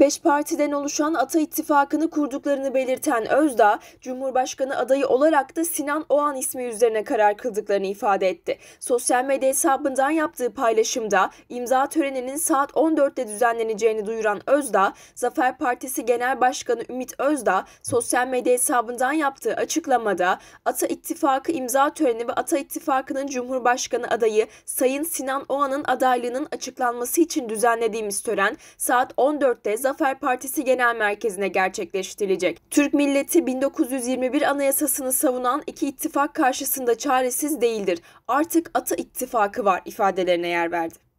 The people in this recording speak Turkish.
Beş partiden oluşan Ata İttifakı'nı kurduklarını belirten Özdağ, Cumhurbaşkanı adayı olarak da Sinan Oğan ismi üzerine karar kıldıklarını ifade etti. Sosyal medya hesabından yaptığı paylaşımda imza töreninin saat 14'te düzenleneceğini duyuran Özdağ, Zafer Partisi Genel Başkanı Ümit Özdağ, sosyal medya hesabından yaptığı açıklamada Ata İttifakı imza töreni ve Ata İttifakı'nın Cumhurbaşkanı adayı Sayın Sinan Oğan'ın adaylığının açıklanması için düzenlediğimiz tören saat 14'te Zafer Partisi Genel Merkezi'ne gerçekleştirilecek. Türk milleti 1921 Anayasası'nı savunan iki ittifak karşısında çaresiz değildir. Artık Ata ittifakı var ifadelerine yer verdi.